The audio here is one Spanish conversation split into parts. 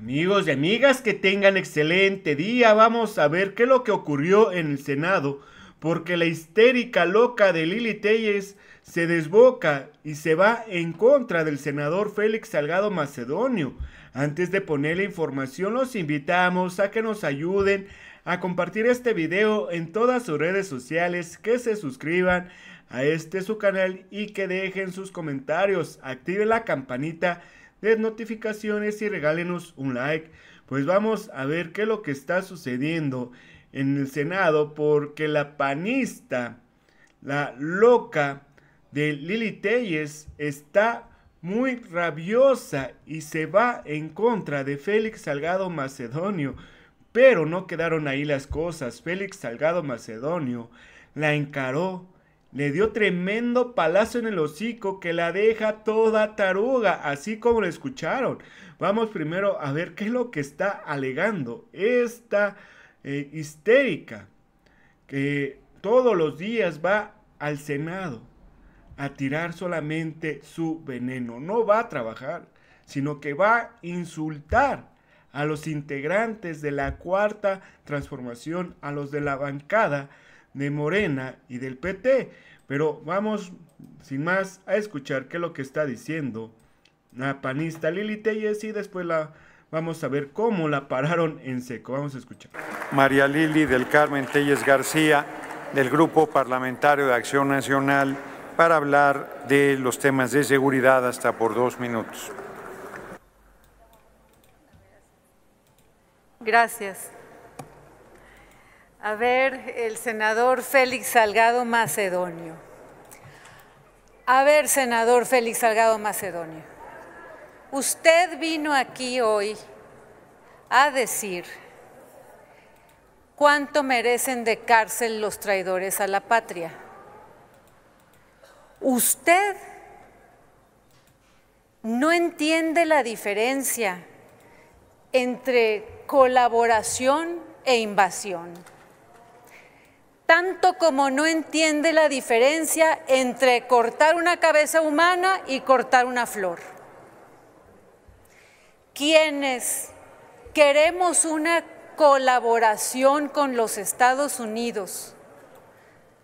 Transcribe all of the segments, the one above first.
Amigos y amigas, que tengan excelente día. Vamos a ver qué es lo que ocurrió en el Senado, porque la histérica loca de Lili Telles se desboca y se va en contra del senador Félix Salgado Macedonio. Antes de poner la información, los invitamos a que nos ayuden a compartir este video en todas sus redes sociales, que se suscriban a este su canal y que dejen sus comentarios, activen la campanita de notificaciones y regálenos un like, pues vamos a ver qué es lo que está sucediendo en el Senado, porque la panista, la loca de Lili Telles está muy rabiosa y se va en contra de Félix Salgado Macedonio. Pero no quedaron ahí las cosas. Félix Salgado Macedonio la encaró le dio tremendo palazo en el hocico que la deja toda taruga, así como lo escucharon. Vamos primero a ver qué es lo que está alegando esta eh, histérica que todos los días va al Senado a tirar solamente su veneno. No va a trabajar, sino que va a insultar a los integrantes de la cuarta transformación, a los de la bancada de Morena y del PT. Pero vamos, sin más, a escuchar qué es lo que está diciendo la panista Lili Telles y después la vamos a ver cómo la pararon en seco. Vamos a escuchar. María Lili del Carmen Telles García, del Grupo Parlamentario de Acción Nacional, para hablar de los temas de seguridad hasta por dos minutos. Gracias. A ver, el senador Félix Salgado Macedonio. A ver, senador Félix Salgado Macedonio. Usted vino aquí hoy a decir cuánto merecen de cárcel los traidores a la patria. Usted no entiende la diferencia entre colaboración e invasión tanto como no entiende la diferencia entre cortar una cabeza humana y cortar una flor. Quienes queremos una colaboración con los Estados Unidos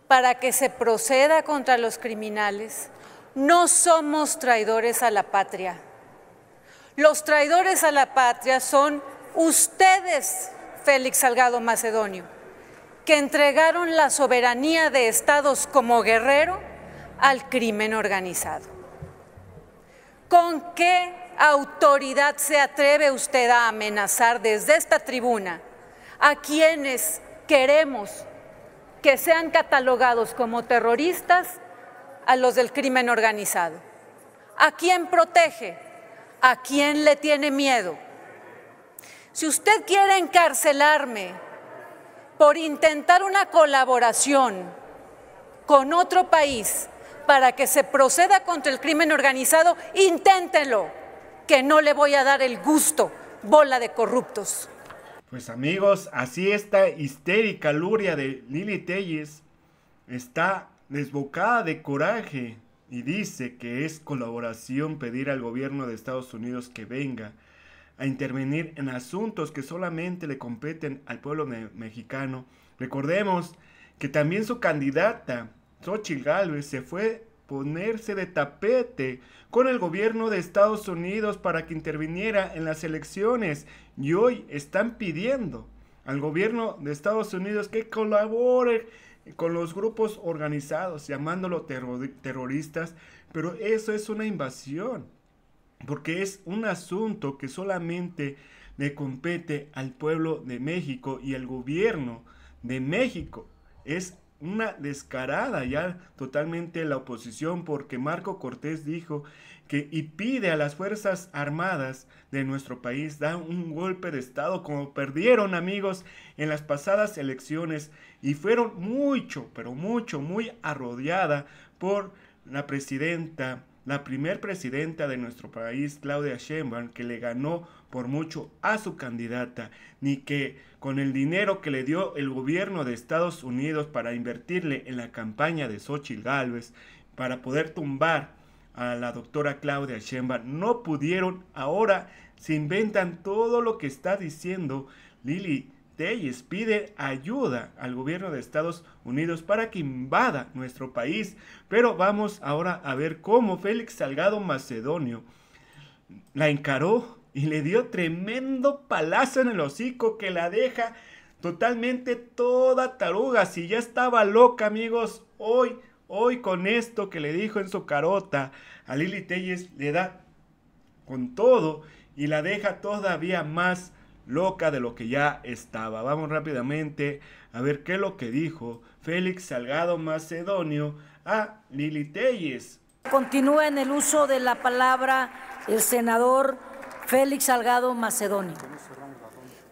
para que se proceda contra los criminales, no somos traidores a la patria. Los traidores a la patria son ustedes, Félix Salgado Macedonio que entregaron la soberanía de estados como guerrero al crimen organizado. ¿Con qué autoridad se atreve usted a amenazar desde esta tribuna a quienes queremos que sean catalogados como terroristas a los del crimen organizado? ¿A quién protege? ¿A quién le tiene miedo? Si usted quiere encarcelarme por intentar una colaboración con otro país para que se proceda contra el crimen organizado, inténtenlo, que no le voy a dar el gusto, bola de corruptos. Pues amigos, así esta histérica luria de Lili Telles está desbocada de coraje y dice que es colaboración pedir al gobierno de Estados Unidos que venga a intervenir en asuntos que solamente le competen al pueblo mexicano. Recordemos que también su candidata, Xochitl Galvez se fue ponerse de tapete con el gobierno de Estados Unidos para que interviniera en las elecciones y hoy están pidiendo al gobierno de Estados Unidos que colabore con los grupos organizados, llamándolo terroristas, pero eso es una invasión porque es un asunto que solamente le compete al pueblo de México y al gobierno de México. Es una descarada ya totalmente la oposición porque Marco Cortés dijo que y pide a las Fuerzas Armadas de nuestro país dar un golpe de Estado como perdieron amigos en las pasadas elecciones y fueron mucho, pero mucho, muy arrodeada por la presidenta la primer presidenta de nuestro país, Claudia Sheinbaum, que le ganó por mucho a su candidata, ni que con el dinero que le dio el gobierno de Estados Unidos para invertirle en la campaña de Xochitl Gálvez, para poder tumbar a la doctora Claudia Sheinbaum, no pudieron, ahora se inventan todo lo que está diciendo Lili Telles pide ayuda al gobierno de Estados Unidos para que invada nuestro país. Pero vamos ahora a ver cómo Félix Salgado Macedonio la encaró y le dio tremendo palazo en el hocico que la deja totalmente toda taruga. Si ya estaba loca, amigos, hoy, hoy con esto que le dijo en su carota a Lili Telles, le da con todo y la deja todavía más loca de lo que ya estaba. Vamos rápidamente a ver qué es lo que dijo Félix Salgado Macedonio a Lili Telles. Continúa en el uso de la palabra el senador Félix Salgado Macedonio.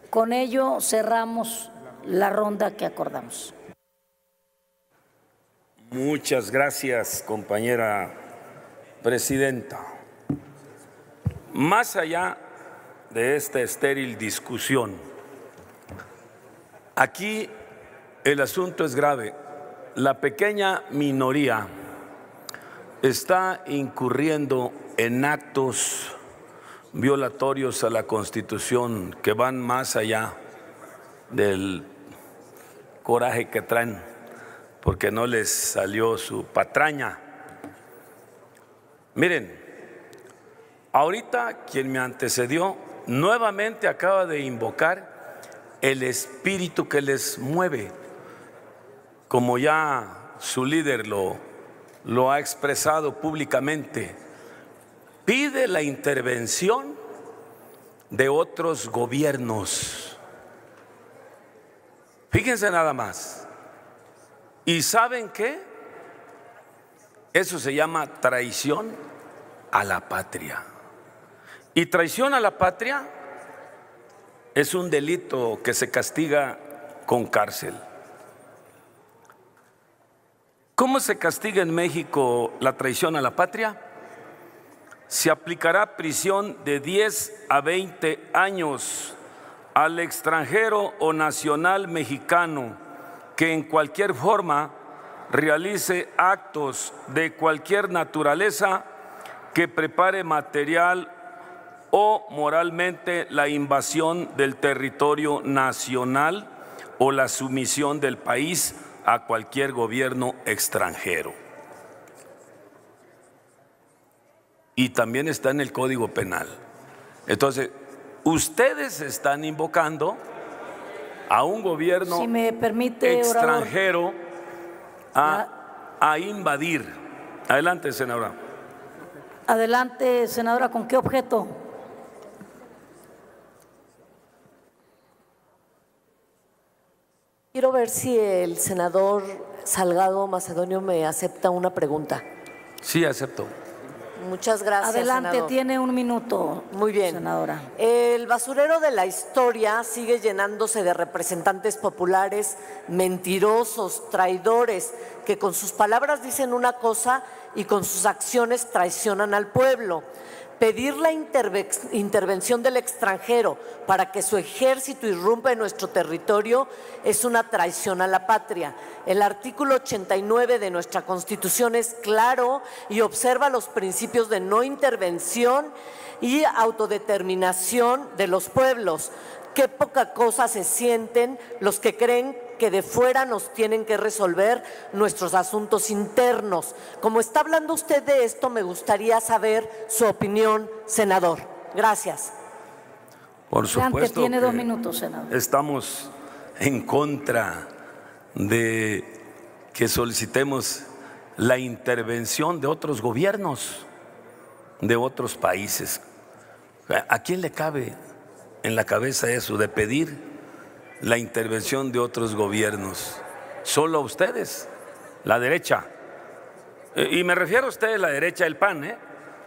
Con ello cerramos la ronda que acordamos. Muchas gracias, compañera presidenta. Más allá de esta estéril discusión. Aquí el asunto es grave. La pequeña minoría está incurriendo en actos violatorios a la Constitución que van más allá del coraje que traen porque no les salió su patraña. Miren, ahorita quien me antecedió nuevamente acaba de invocar el espíritu que les mueve, como ya su líder lo, lo ha expresado públicamente. Pide la intervención de otros gobiernos. Fíjense nada más. ¿Y saben qué? Eso se llama traición a la patria. Y traición a la patria es un delito que se castiga con cárcel. ¿Cómo se castiga en México la traición a la patria? Se aplicará prisión de 10 a 20 años al extranjero o nacional mexicano que en cualquier forma realice actos de cualquier naturaleza que prepare material o moralmente la invasión del territorio nacional o la sumisión del país a cualquier gobierno extranjero. Y también está en el Código Penal. Entonces, ustedes están invocando a un gobierno extranjero a, a invadir. Adelante, senadora. Adelante, senadora, ¿con qué objeto? Quiero ver si el senador Salgado Macedonio me acepta una pregunta. Sí, acepto. Muchas gracias. Adelante, tiene un minuto. Muy bien. Senadora. El basurero de la historia sigue llenándose de representantes populares, mentirosos, traidores, que con sus palabras dicen una cosa y con sus acciones traicionan al pueblo pedir la intervención del extranjero para que su ejército irrumpa en nuestro territorio es una traición a la patria. El artículo 89 de nuestra Constitución es claro y observa los principios de no intervención y autodeterminación de los pueblos. Qué poca cosa se sienten los que creen que de fuera nos tienen que resolver nuestros asuntos internos. Como está hablando usted de esto, me gustaría saber su opinión, senador. Gracias. Por supuesto. Tiene dos minutos, senador. Estamos en contra de que solicitemos la intervención de otros gobiernos, de otros países. ¿A quién le cabe en la cabeza eso de pedir? la intervención de otros gobiernos. Solo a ustedes, la derecha. Eh, y me refiero a ustedes, la derecha del PAN, ¿eh?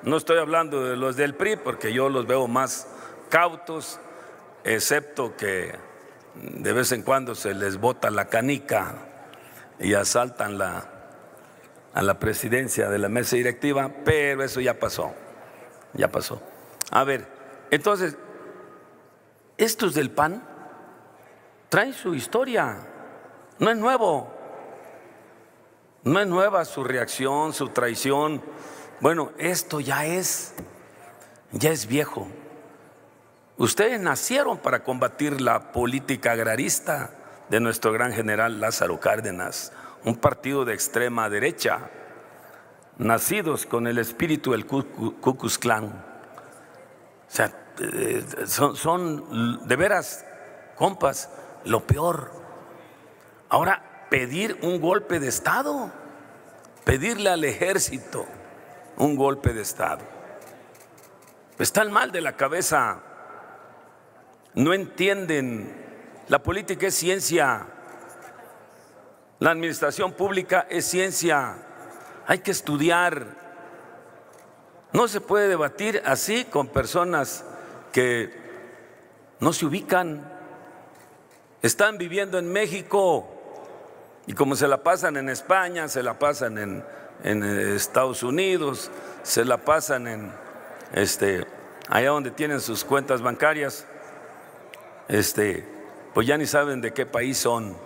No estoy hablando de los del PRI porque yo los veo más cautos, excepto que de vez en cuando se les bota la canica y asaltan la, a la presidencia de la mesa directiva, pero eso ya pasó, ya pasó. A ver, entonces, estos del PAN traen su historia, no es nuevo, no es nueva su reacción, su traición. Bueno, esto ya es, ya es viejo. Ustedes nacieron para combatir la política agrarista de nuestro gran general Lázaro Cárdenas, un partido de extrema derecha, nacidos con el espíritu del Cucus Clan. O sea, eh, son de veras compas lo peor. Ahora, pedir un golpe de Estado, pedirle al ejército un golpe de Estado. el mal de la cabeza, no entienden, la política es ciencia, la administración pública es ciencia, hay que estudiar. No se puede debatir así con personas que no se ubican. Están viviendo en México y como se la pasan en España, se la pasan en, eh, Estados Unidos, se la pasan en este, allá donde tienen sus cuentas bancarias, este, pues ya ni saben de qué país son.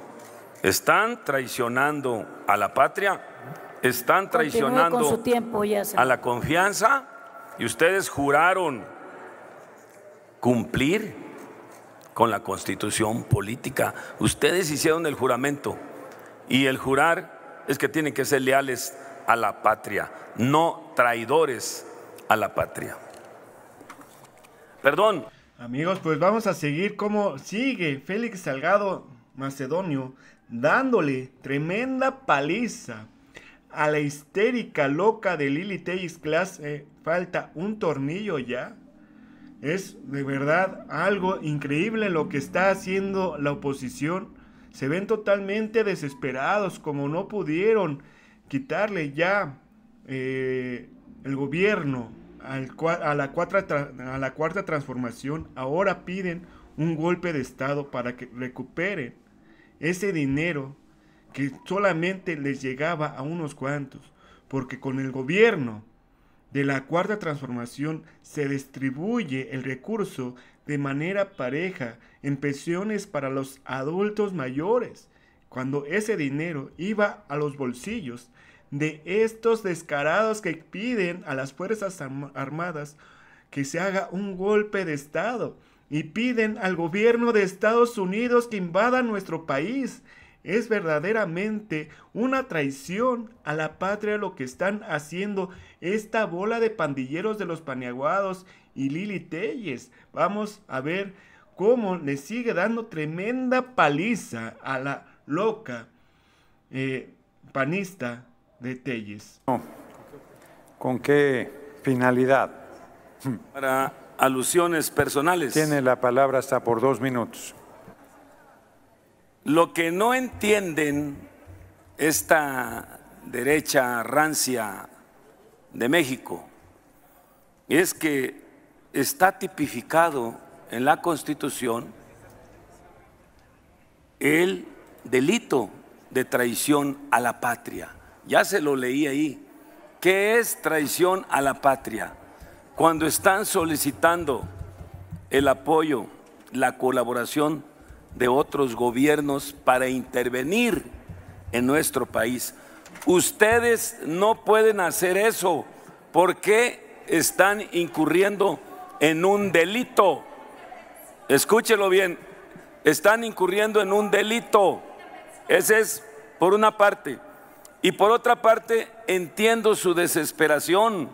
Están traicionando a la patria, están traicionando a la confianza y ustedes juraron cumplir con la constitución política. Ustedes hicieron el juramento y el jurar es que tienen que ser leales a la patria, no traidores a la patria. Perdón. Amigos, pues vamos a seguir como sigue Félix Salgado Macedonio dándole tremenda paliza a la histérica loca de Lili Tellis Class. falta un tornillo ya. Es de verdad algo increíble lo que está haciendo la oposición. Se ven totalmente desesperados como no pudieron quitarle ya eh, el gobierno a, la cuarta, a la cuarta transformación. Ahora piden un golpe de Estado para que recuperen ese dinero que solamente les llegaba a unos cuantos. Porque con el gobierno de la cuarta transformación se distribuye el recurso de manera pareja en pensiones para los adultos mayores, cuando ese dinero iba a los bolsillos de estos descarados que piden a las Fuerzas Armadas que se haga un golpe de Estado y piden al gobierno de Estados Unidos que invada nuestro país es verdaderamente una traición a la patria lo que están haciendo esta bola de pandilleros de los paniaguados y Lili Telles. Vamos a ver cómo le sigue dando tremenda paliza a la loca eh, panista de Telles. ¿Con qué finalidad? Para alusiones personales. Tiene la palabra hasta por dos minutos. Lo que no entienden esta derecha rancia de México es que está tipificado en la Constitución el delito de traición a la patria. Ya se lo leí ahí. ¿Qué es traición a la patria? Cuando están solicitando el apoyo, la colaboración de otros gobiernos para intervenir en nuestro país. Ustedes no pueden hacer eso porque están incurriendo en un delito. Escúchelo bien, están incurriendo en un delito. Ese es por una parte. Y por otra parte, entiendo su desesperación.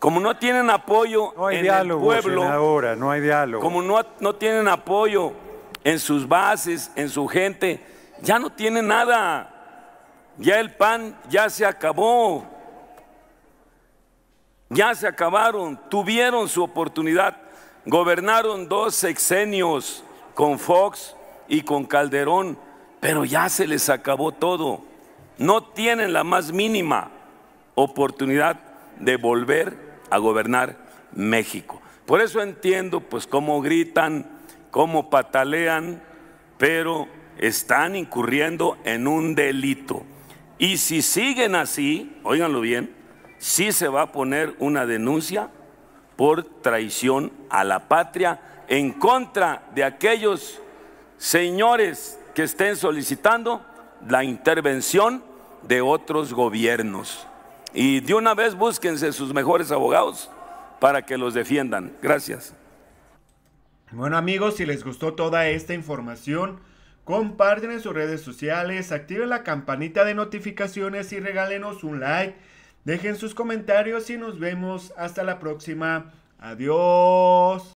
Como no tienen apoyo en el pueblo, no hay diálogo. como no, no tienen apoyo en sus bases, en su gente, ya no tiene nada. Ya el pan ya se acabó. Ya se acabaron, tuvieron su oportunidad. Gobernaron dos sexenios con Fox y con Calderón, pero ya se les acabó todo. No tienen la más mínima oportunidad de volver a gobernar México. Por eso entiendo pues cómo gritan como patalean, pero están incurriendo en un delito. Y si siguen así, óiganlo bien, sí se va a poner una denuncia por traición a la patria en contra de aquellos señores que estén solicitando la intervención de otros gobiernos. Y de una vez búsquense sus mejores abogados para que los defiendan. Gracias. Bueno amigos, si les gustó toda esta información, comparten en sus redes sociales, activen la campanita de notificaciones y regálenos un like. Dejen sus comentarios y nos vemos hasta la próxima. Adiós.